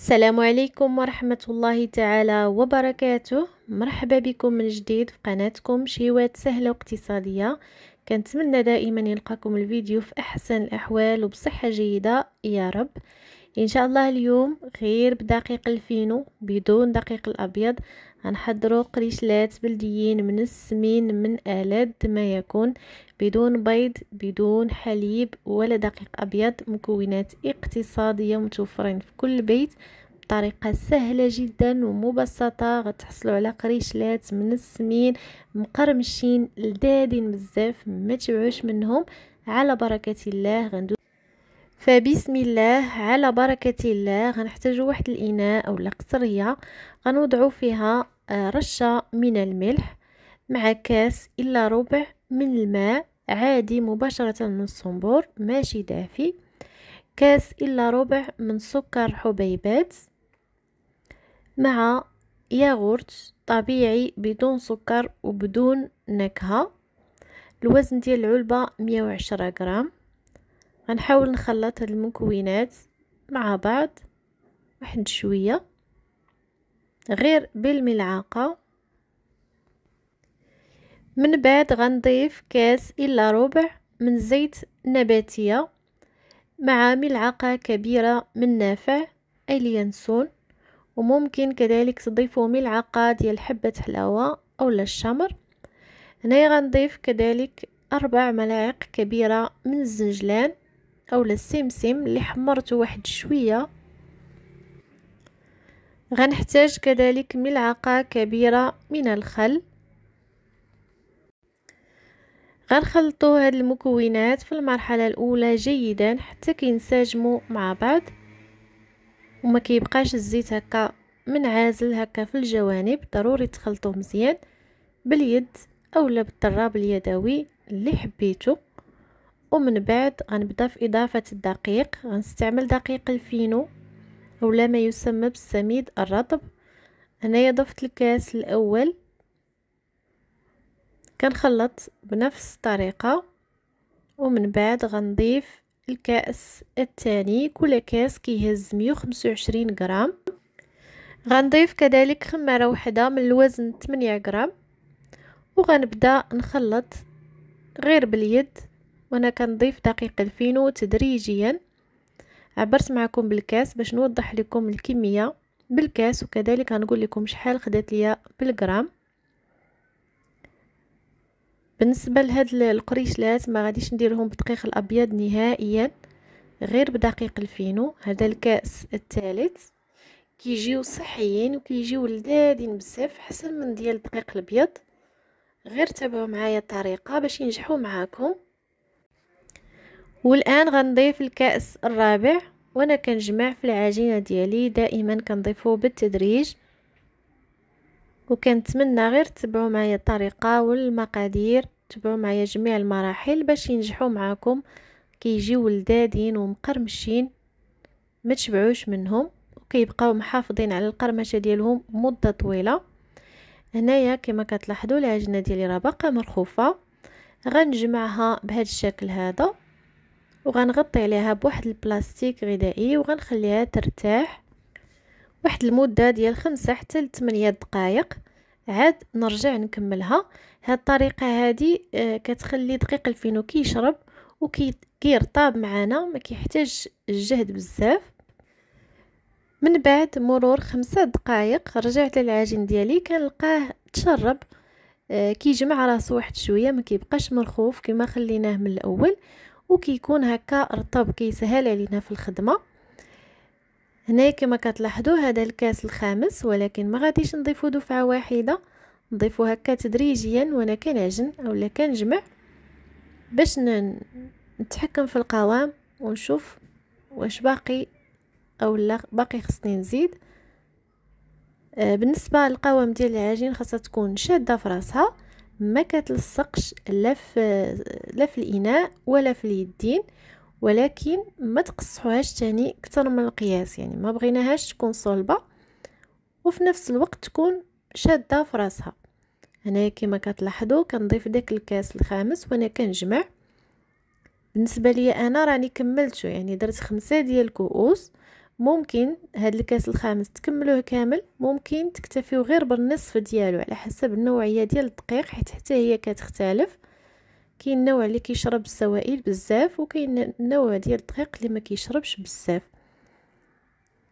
السلام عليكم ورحمة الله تعالى وبركاته مرحبا بكم من جديد في قناتكم شيوات سهلة واقتصادية كنتمنى دائما يلقاكم الفيديو في أحسن الأحوال وبصحة جيدة يا رب ان شاء الله اليوم غير بدقيق الفينو بدون دقيق الابيض غنحضروا قريشلات بلديين من السمين من الاد ما يكون بدون بيض بدون حليب ولا دقيق ابيض مكونات اقتصاديه متوفرين في كل بيت بطريقه سهله جدا ومبسطه غتحصلوا على قريشلات من السمين مقرمشين لذاذين بزاف ما منهم على بركه الله غندوز فبسم الله على بركة الله غنحتاجو واحد الإناء أو قصرية غنوضعو فيها آه، رشة من الملح مع كاس إلا ربع من الماء عادي مباشرة من الصنبور ماشي دافي كاس إلا ربع من سكر حبيبات مع ياغورت طبيعي بدون سكر وبدون نكهة الوزن ديال العلبة 110 غرام غنحاول نخلط هاد المكونات مع بعض واحد شوية غير بالملعقة من بعد غنضيف كاس الا ربع من زيت نباتية مع ملعقة كبيرة من نافع اي اليانسون وممكن كذلك تضيفوا ملعقة ديال حبة حلاوة اولا الشمر هنايا غنضيف كذلك اربع ملاعق كبيرة من الزنجلان اولا السمسم اللي حمرته واحد شويه غنحتاج كذلك ملعقه كبيره من الخل غنخلطو هاد المكونات في المرحله الاولى جيدا حتى كينسجموا مع بعض وما كيبقاش الزيت هكا منعزل هكا في الجوانب ضروري تخلطوه مزيان باليد اولا بالطراب اليدوي اللي حبيتو ومن بعد غنبدا في اضافه الدقيق غنستعمل دقيق الفينو ولا ما يسمى بالسميد الرطب هنايا ضفت الكاس الاول كنخلط بنفس الطريقه ومن بعد غنضيف الكاس الثاني كل كاس كيهز 125 غرام غنضيف كذلك خماره وحده من الوزن 8 غرام وغنبدا نخلط غير باليد وانا كنضيف دقيق الفينو تدريجيا عبرت معكم بالكاس باش نوضح لكم الكميه بالكاس وكذلك غنقول لكم شحال خدات ليا بالغرام بالنسبه لهاد القريشلات ما غاديش نديرهم بالدقيق الابيض نهائيا غير بدقيق الفينو هذا الكاس الثالث كيجيو صحيين وكيجيو لذادين بزاف حسن من ديال الدقيق الابيض غير تابعوا معايا الطريقه باش ينجحوا معاكم والان غنضيف الكأس الرابع وانا كنجمع في العجينه ديالي دائما كنضيفو بالتدريج وكنتمنى غير تتبعوا معايا الطريقه والمقادير تبعوا معايا جميع المراحل باش ينجحوا معاكم كيجيو لذادين ومقرمشين ما تشبعوش منهم وكيبقاو محافظين على القرمشه ديالهم مده طويله هنايا كما كتلاحظوا العجينه ديالي راه باقا مرخوفه غنجمعها بهذا الشكل هذا وغنغطي عليها بواحد البلاستيك غذائي وغنخليها ترتاح واحد المده ديال خمسة حتى لثمانية دقائق عاد نرجع نكملها هاد الطريقه هادي آه، كتخلي دقيق الفينو يشرب وكيرطاب معنا ما كيحتاج الجهد بزاف من بعد مرور خمسة دقائق رجعت للعجين ديالي كنلقاه تشرب آه، كيجمع راسو واحد شويه ما كيبقاش مرخوف كما خليناه من الاول وكيكون هكا رطب كيسهل علينا في الخدمه هنا كما كتلاحظوا هذا الكاس الخامس ولكن ما غاديش نضيفو دفعه واحده نضيفو هكا تدريجيا وانا كنعجن اولا كنجمع باش نتحكم في القوام ونشوف واش باقي او لا باقي خصني نزيد آه، بالنسبه للقوام ديال العجين خاصها تكون شاده في راسها ما كتلصقش لا في لا في الاناء ولا في اليدين ولكن ما تقصحوهاش تاني اكثر من القياس يعني ما بغيناهاش تكون صلبه وفي نفس الوقت تكون شاده في راسها هنا كما كتلاحظوا كنضيف داك الكاس الخامس وانا كنجمع بالنسبه ليا انا راني كملته يعني درت خمسة ديال الكؤوس ممكن هاد الكاس الخامس تكملوه كامل ممكن تكتفيو غير بالنصف ديالو على حسب النوعيه ديال الدقيق حيت حتى هي كتختلف كاين النوع اللي كيشرب السوائل بزاف وكاين النوع ديال الدقيق اللي ما كيشربش بزاف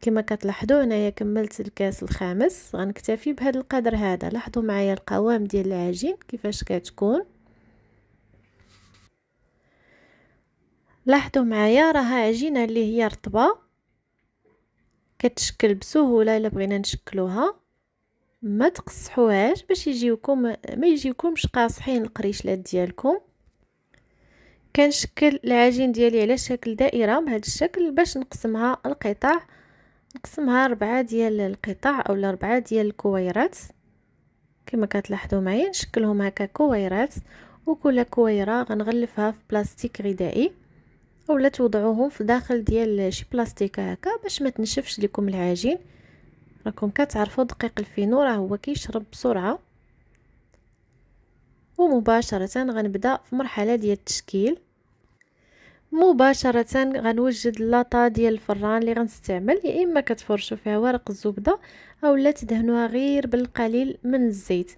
كما كتلاحظوا هنايا كملت الكاس الخامس غنكتفي بهذا القدر هذا لاحظوا معايا القوام ديال العجين كيفاش كتكون لاحظوا معايا راها عجينه اللي هي رطبه كتشكل بسهوله الا بغينا نشكلوها ما تقصحوهاش باش يجيوكم ما يجيوكمش قاصحين القريشلات ديالكم كنشكل العجين ديالي على شكل دائره بهذا الشكل باش نقسمها القطع نقسمها ربعة ديال القطع اولا ربعة ديال الكويرات كما كتلاحظوا معايا نشكلهم هكا كويرات وكل كويره غنغلفها في بلاستيك غذائي اولا توضعوهم في داخل ديال شي بلاستيكه هكا باش ما تنشفش لكم العجين راكم كتعرفوا دقيق الفينو راه هو كيشرب بسرعه ومباشره غنبدا في مرحله ديال التشكيل مباشره غنوجد لاطا ديال الفران اللي غنستعمل يا اما كتفرشوا فيها ورق الزبده اولا تدهنوها غير بالقليل من الزيت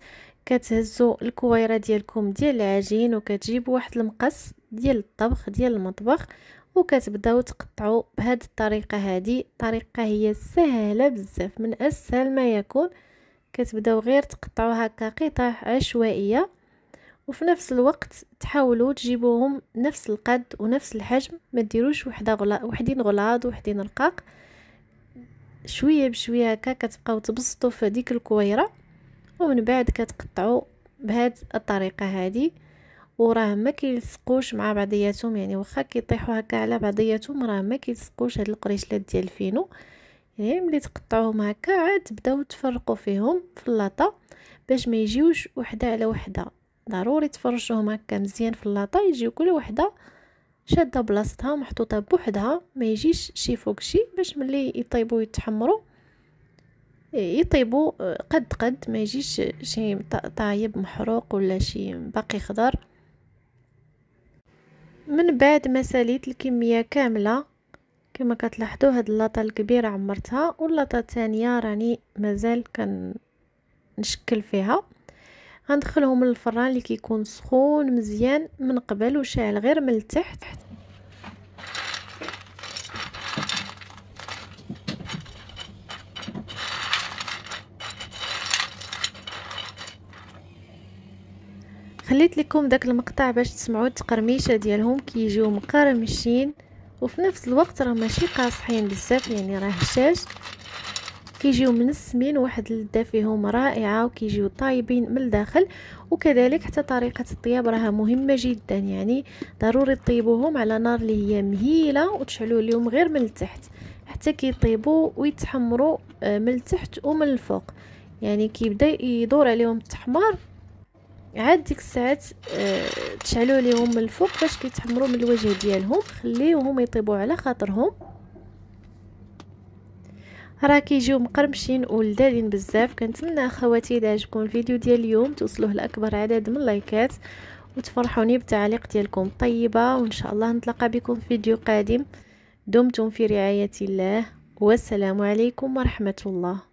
كتهزوا الكويره ديالكم ديال العجين وكتجيبوا واحد المقص ديال الطبخ ديال المطبخ وكتبداو تقطعوا بهذه الطريقه هذه طريقه هي سهله بزاف من اسهل ما يكون كتبداو غير تقطعوا هكا قطع عشوائيه وفي نفس الوقت تحاولوا تجيبوهم نفس القد ونفس الحجم ما ديروش وحده غلا وحدين غلاض وحدين رقاق شويه بشويه هكا كتبقاو تبسطوا في هذيك الكويره ومن بعد كتقطعوا بهاد الطريقه هذه وراه ما كيلصقوش مع بعضياتهم يعني واخا كيطيحوا هكا على بعضياتهم راه ما كيلصقوش هاد القريشلات ديال الفينو يعني ملي تقطعوهم هكا عاد تبداو تفرقوا فيهم في اللاطه باش ما يجيوش وحده على وحده ضروري تفرشوهم هكا مزيان في اللاطه يجيو كل وحده شاده بلاصتها محطوطه بوحدها ما يجيش شي فوق شي باش ملي يطيبوا يتحمروا إيه، يطيبوا قد قد ما يجيش شي طايب محروق ولا شي باقي خضر من بعد ما ساليت الكميه كامله كما كتلاحظوا هاد اللاطه الكبيره عمرتها واللاطه الثانيه راني مازال نشكل فيها غندخلهم للفران اللي كيكون سخون مزيان من قبل وشاعل غير من التحت خليت لكم داك المقطع باش تسمعوا التقرميشه ديالهم كيجيو مقرمشين وفي نفس الوقت راه ماشي قاصحين بزاف يعني راه هشاش كيجيو منسمين واحد اللذه فيهم رائعه وكيجيو طايبين من الداخل وكذلك حتى طريقه الطياب راها مهمه جدا يعني ضروري طيبوهم على نار اللي هي مهيله وتشعلوا لهم غير من التحت حتى كيطيبوا ويتحمروا آه، من التحت ومن الفوق يعني كيبدا يدور عليهم التحمار عاد ديك الساعات آه، تشعلوا عليهم من الفوق باش كيتحمروا من الوجه ديالهم خليوهم يطيبوا على خاطرهم راه كيجيو مقرمشين ولذاذين بزاف كنتمنى اخواتي اذا عجبكم الفيديو ديال اليوم توصلوه لاكبر عدد من اللايكات وتفرحوني بالتعليق ديالكم طيبه وان شاء الله نتلاقى بكم في فيديو قادم دمتم في رعايه الله والسلام عليكم ورحمه الله